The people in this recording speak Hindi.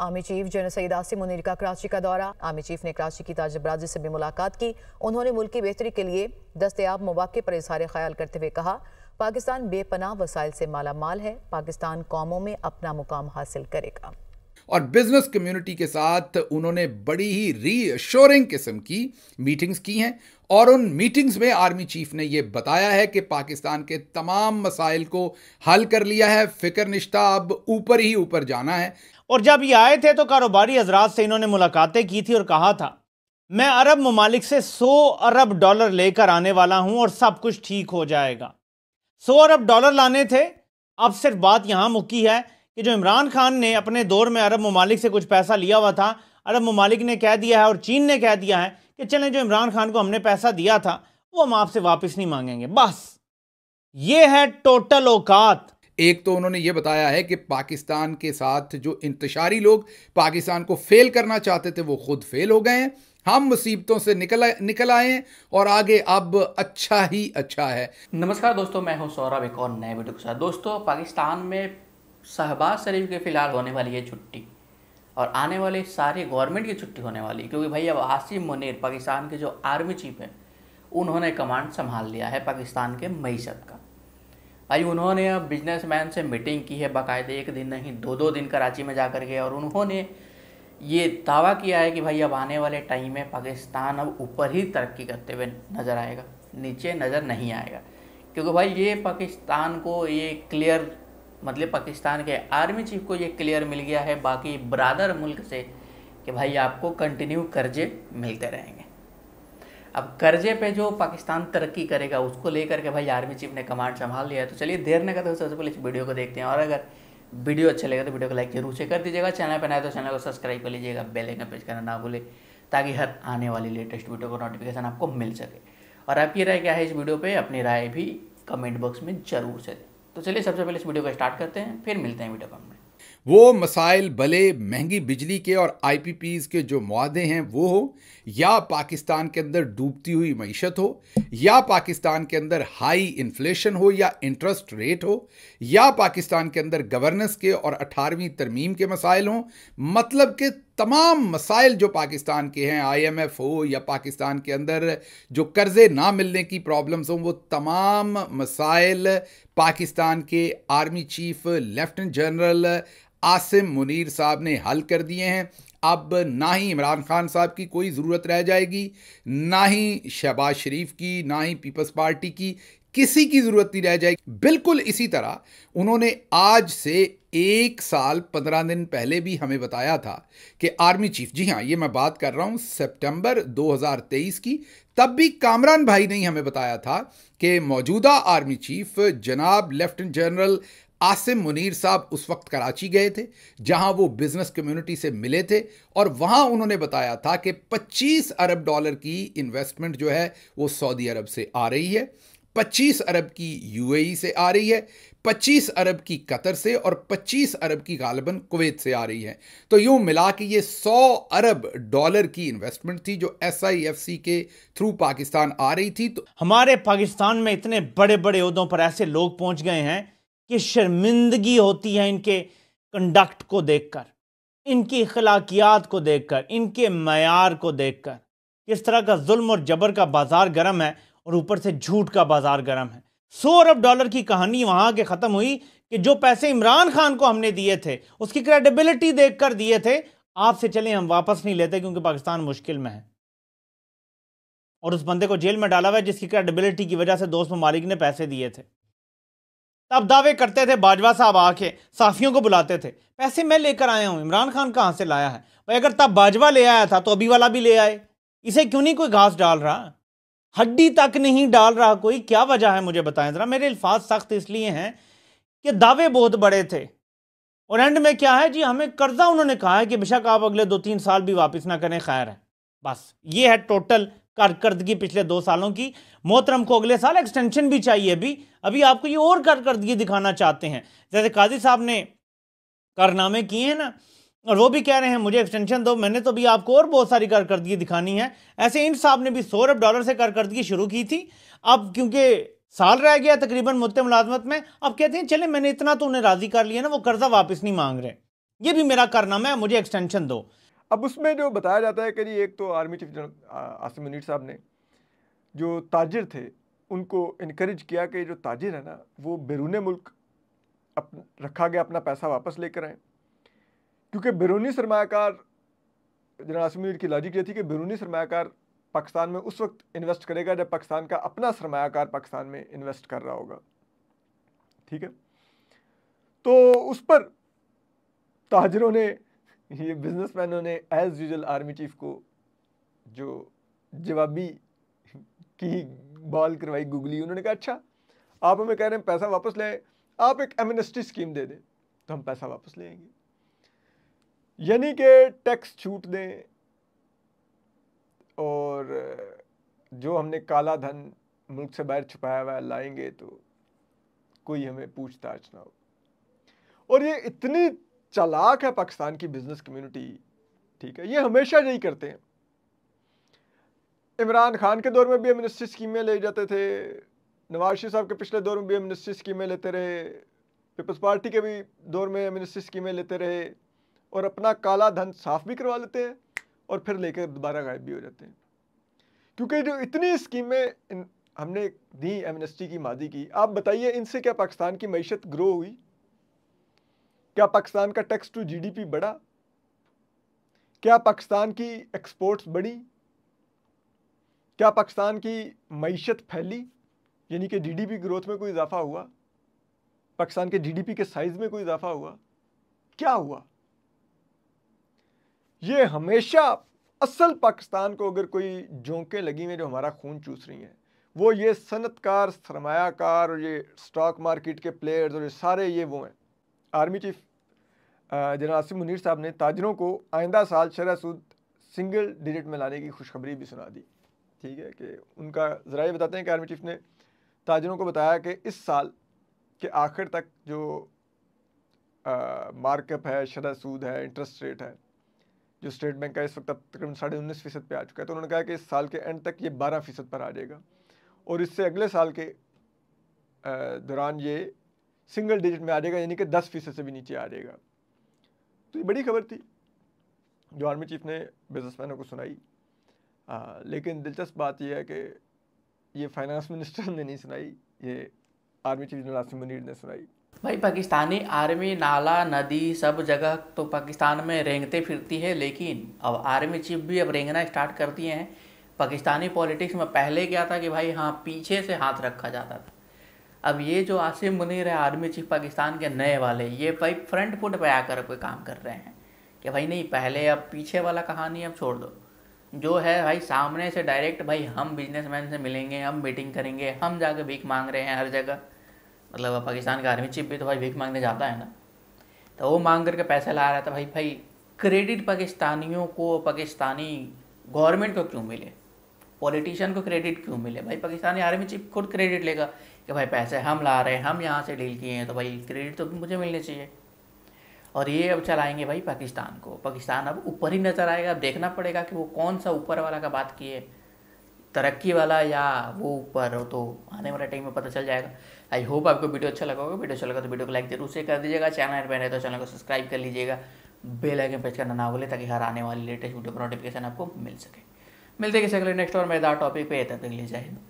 army chief general Syed Asim Munir का कराची का दौरा आर्मी चीफ ने कराची की ताजबराजी से भी मुलाकात की उन्होंने मुल्क की बेहतरी के लिए दस्तियाब मौाक़े पर इजहार ख्याल करते हुए कहा पाकिस्तान बेपनाह वसाइल से माला माल है पाकिस्तान कौमों में अपना मुकाम हासिल करेगा और बिजनेस कम्युनिटी के साथ उन्होंने बड़ी ही रीअश्योरिंग किस्म की मीटिंग्स की हैं और उन मीटिंग्स में आर्मी चीफ ने यह बताया है कि पाकिस्तान के तमाम मसाइल को हल कर लिया है फिक्र निश्ता अब ऊपर ही ऊपर जाना है और जब ये आए थे तो कारोबारी हजरात से इन्होंने मुलाकातें की थी और कहा था मैं अरब ममालिक से 100 अरब डॉलर लेकर आने वाला हूं और सब कुछ ठीक हो जाएगा 100 अरब डॉलर लाने थे अब सिर्फ बात यहां मुक्की है कि जो इमरान खान ने अपने दौर में अरब ममालिक से कुछ पैसा लिया हुआ था अरब ममालिक ने कह दिया है और चीन ने कह दिया है कि चलें जो इमरान खान को हमने पैसा दिया था वो हम आपसे वापस नहीं मांगेंगे बस ये है टोटल औकात एक तो उन्होंने ये बताया है कि पाकिस्तान के साथ जो इंतशारी लोग पाकिस्तान को फेल करना चाहते थे वो खुद फेल हो गए हैं हम मुसीबतों से निकल निकल आए और आगे अब अच्छा ही अच्छा है नमस्कार दोस्तों मैं हूं सौरभ एक और नए वीडियो के साथ दोस्तों पाकिस्तान में शहबाज शरीफ के फ़िलहाल होने वाली है छुट्टी और आने वाले सारे गवर्नमेंट की छुट्टी होने वाली क्योंकि भाई अब आसिम मुनीर पाकिस्तान के जो आर्मी चीफ हैं उन्होंने कमांड संभाल लिया है पाकिस्तान के मीशत का भाई उन्होंने अब बिजनेस से मीटिंग की है बाकायदे एक दिन नहीं दो दो दिन कराची में जा के और उन्होंने ये दावा किया है कि भाई अब आने वाले टाइम में पाकिस्तान अब ऊपर ही तरक्की करते हुए नज़र आएगा नीचे नज़र नहीं आएगा क्योंकि भाई ये पाकिस्तान को ये क्लियर मतलब पाकिस्तान के आर्मी चीफ को ये क्लियर मिल गया है बाकी ब्रादर मुल्क से कि भाई आपको कंटिन्यू कर्जे मिलते रहेंगे अब कर्जे पे जो पाकिस्तान तरक्की करेगा उसको लेकर के भाई आर्मी चीफ ने कमांड संभाल लिया है तो चलिए देर न करते सबसे पहले इस वीडियो को देखते हैं और अगर वीडियो अच्छा लगे तो वीडियो को लाइक जरूर से कर दीजिएगा चैनल पर नाए तो चैनल को सब्सक्राइब कर लीजिएगा बेल आइकन प्रेस करना ना भूले ताकि हर आने वाली लेटेस्ट वीडियो का नोटिफिकेशन आपको मिल सके और आपकी राय क्या है इस वीडियो पर अपनी राय भी कमेंट बॉक्स में जरूर से दें तो चलिए सबसे पहले इस वीडियो को स्टार्ट करते हैं फिर मिलते हैं वीडियो में वो मसाइल भले महंगी बिजली के और आई के जो मुआदे हैं वो हो या पाकिस्तान के अंदर डूबती हुई मीशत हो या पाकिस्तान के अंदर हाई इन्फ्लेशन हो या इंटरेस्ट रेट हो या पाकिस्तान के अंदर गवर्नेंस के और अठारहवीं तरमीम के मसाइल हों मतलब कि तमाम मसाइल जो पाकिस्तान के हैं आईएमएफ हो या पाकिस्तान के अंदर जो कर्ज़े ना मिलने की प्रॉब्लम्स हों वो तमाम मसाइल पाकिस्तान के army chief lieutenant general Asim Munir साहब ने हल कर दिए हैं अब ना ही इमरान खान साहब की कोई ज़रूरत रह जाएगी ना ही शहबाज शरीफ की ना ही पीपल्स पार्टी की किसी की ज़रूरत नहीं रह जाएगी बिल्कुल इसी तरह उन्होंने आज से एक साल पंद्रह दिन पहले भी हमें बताया था कि आर्मी चीफ जी हाँ ये मैं बात कर रहा हूँ सितंबर 2023 की तब भी कामरान भाई ने हमें बताया था कि मौजूदा आर्मी चीफ जनाब लेफ्टिनेंट जनरल आसिम मुनीर साहब उस वक्त कराची गए थे जहां वो बिजनेस कम्युनिटी से मिले थे और वहां उन्होंने बताया था कि 25 अरब डॉलर की इन्वेस्टमेंट जो है वो सऊदी अरब से आ रही है पच्चीस अरब की यूएई से आ रही है 25 अरब की कतर से और 25 अरब की गालबन कुवैत से आ रही है तो यूं मिला के ये 100 अरब डॉलर की इन्वेस्टमेंट थी जो एस के थ्रू पाकिस्तान आ रही थी तो हमारे पाकिस्तान में इतने बड़े बड़े उदों पर ऐसे लोग पहुंच गए हैं कि शर्मिंदगी होती है इनके कंडक्ट को देखकर इनकी अखलाकियात को देखकर इनके मैार को देखकर किस तरह का जुल्म और जबर का बाजार गर्म है और ऊपर से झूठ का बाजार गर्म है सौ अरब डॉलर की कहानी वहां के ख़त्म हुई कि जो पैसे इमरान खान को हमने दिए थे उसकी क्रेडिबिलिटी देख कर दिए थे आपसे चले हम वापस नहीं लेते क्योंकि पाकिस्तान मुश्किल में है और उस बंदे को जेल में डाला हुआ है जिसकी क्रेडिबिलिटी की वजह से दोस्त ममालिक ने पैसे दिए थे तब दावे करते थे बाजवा साहब आके साफियों को बुलाते थे पैसे मैं लेकर आया हूं इमरान खान कहां से लाया है भाई अगर तब बाजवा ले आया था तो अभी वाला भी ले आए इसे क्यों नहीं कोई घास डाल रहा हड्डी तक नहीं डाल रहा कोई क्या वजह है मुझे बताएं ज़रा मेरे अल्फाज सख्त इसलिए हैं कि दावे बहुत बड़े थे और एंड में क्या है जी हमें कर्जा उन्होंने कहा है कि बेशक आप अगले दो तीन साल भी वापस ना करें खैर है बस ये है टोटल कारकर्दगी पिछले दो सालों की मोहतरम को अगले साल एक्सटेंशन भी चाहिए अभी अभी आपको ये और कारकर्दगी दिखाना चाहते हैं जैसे काजी साहब ने कारनामे किए हैं ना और वो भी कह रहे हैं मुझे एक्सटेंशन दो मैंने तो भी आपको और बहुत सारी कारकर्दगी दिखानी है ऐसे इन साहब ने भी सौ अरब डॉलर से कारकर्दगी शुरू की थी अब क्योंकि साल रह गया तकरीबन मुद्दे मुलाजमत में अब कहते हैं चले मैंने इतना तो उन्हें राज़ी कर लिया ना वो कर्जा वापस नहीं मांग रहे ये भी मेरा कारनामा है मुझे एक्सटेंशन दो अब उसमें जो बताया जाता है कि जी एक तो army chief general Asim Munir साहब ने जो ताजिर थे उनको इनक्रेज किया कि जो ताजिर है ना वो बैरून मुल्क रखा गया अपना पैसा वापस लेकर आएँ क्योंकि बैरूनी सरमाकार जना की लॉजिक ये थी कि बैरूनी सरमाकार पाकिस्तान में उस वक्त इन्वेस्ट करेगा जब पाकिस्तान का अपना सरमाकार पाकिस्तान में इन्वेस्ट कर रहा होगा ठीक है तो उस पर ताजरों ने ये बिजनेसमैनों ने एज़ यूजल आर्मी चीफ को जो जवाबी की बॉल करवाई गुगली उन्होंने कहा अच्छा आप हमें कह रहे हैं पैसा वापस लें आप एक एमनेस्टी स्कीम दे दें तो हम पैसा वापस लेंगे यानी कि टैक्स छूट दें और जो हमने काला धन मुल्क से बाहर छुपाया हुआ लाएंगे तो कोई हमें पूछताछ ना हो और ये इतनी चलाक है पाकिस्तान की बिजनेस कम्युनिटी ठीक है ये हमेशा यही करते हैं इमरान खान के दौर में भी हम स्कीमें ले जाते थे नवाज शरीफ साहब के पिछले दौर में भी हम स्कीमें लेते रहे पीपल्स पार्टी के भी दौर में मिनिस्ट्री स्कीमें लेते रहे और अपना काला धन साफ भी करवा लेते हैं और फिर लेकर दोबारा गायब भी हो जाते हैं क्योंकि जो इतनी स्कीमें हमने दी एम की मादी की आप बताइए इनसे क्या पाकिस्तान की मीशत ग्रो हुई क्या पाकिस्तान का टैक्स टू जीडीपी बढ़ा क्या पाकिस्तान की एक्सपोर्ट्स बढ़ी क्या पाकिस्तान की मीशत फैली यानी कि जीडीपी ग्रोथ में कोई इजाफा हुआ पाकिस्तान के जीडीपी के साइज़ में कोई इजाफा हुआ क्या हुआ ये हमेशा असल पाकिस्तान को अगर कोई झोंकें लगी हुई जो हमारा खून चूस रही हैं वो ये सनतकार सरमाकार और ये स्टॉक मार्केट के प्लेयर्स और ये सारे ये वो हैं army chief general Asim Munir साहब ने ताजरों को आइंदा साल शरा सूद सिंगल डिजिट में लाने की खुशखबरी भी सुना दी ठीक है कि उनका ज़रा बताते हैं कि आर्मी चीफ ने ताजरों को बताया कि इस साल के आखिर तक जो मार्कअप है शरा सूद है इंटरेस्ट रेट है जो स्टेट बैंक का इस वक्त तकरीबन साढ़े उन्नीस फीसद पर आ चुका है तो उन्होंने कहा कि इस साल के एंड तक ये बारह फीसद पर आ जाएगा और इससे अगले साल के दौरान ये सिंगल डिजिट में आ जाएगा यानी कि दस फीसद से भी नीचे आ जाएगा तो ये बड़ी खबर थी जो आर्मी चीफ ने बिजनेसमैनों को सुनाई आ, लेकिन दिलचस्प बात यह है कि ये फाइनेंस मिनिस्टर ने नहीं सुनाई ये army chief general Asim Munir ने सुनाई भाई पाकिस्तानी आर्मी नाला नदी सब जगह तो पाकिस्तान में रेंगते फिरती है लेकिन अब आर्मी चीफ भी अब रेंगना स्टार्ट कर दिए हैं पाकिस्तानी पॉलिटिक्स में पहले क्या था कि भाई हाँ पीछे से हाथ रखा जाता था अब ये जो आसिम मुनीर है आर्मी चीफ पाकिस्तान के नए वाले ये भाई फ्रंट फुट पर आकर कोई काम कर रहे हैं कि भाई नहीं पहले अब पीछे वाला कहानी अब छोड़ दो जो है भाई सामने से डायरेक्ट भाई हम बिजनेसमैन से मिलेंगे हम मीटिंग करेंगे हम जाके भीख मांग रहे हैं हर जगह मतलब पाकिस्तान का आर्मी चीफ भी तो भाई भीख मांगने जाता है ना तो वो मांग करके पैसा ला रहा था भाई भाई क्रेडिट पाकिस्तानियों को पाकिस्तानी गवर्नमेंट को क्यों मिले पॉलिटिशियन को क्रेडिट क्यों मिले भाई पाकिस्तानी आर्मी चीफ खुद क्रेडिट लेगा कि भाई पैसे हम ला रहे हैं हम यहाँ से डील किए हैं तो भाई क्रेडिट तो मुझे मिलने चाहिए और ये अब चलाएंगे भाई पाकिस्तान को पाकिस्तान अब ऊपर ही नज़र आएगा अब देखना पड़ेगा कि वो कौन सा ऊपर वाला का बात किए तरक्की वाला या वो ऊपर हो तो आने वाला टाइम में पता चल जाएगा आई होप आपको वीडियो अच्छा लगा होगा वीडियो अच्छा लगा तो वीडियो को लाइक जरूर से कर दीजिएगा चैनल पर रहे तो चैनल को सब्सक्राइब कर लीजिएगा बेल आइकन प्रेस करना ना भूले ताकि हर आने वाली लेटेस्ट वीडियो का नोटिफिकेशन आपको मिल सके मिलते किसी अगले नेक्स्ट और मजेदार टॉपिक पर तब तक लीजिए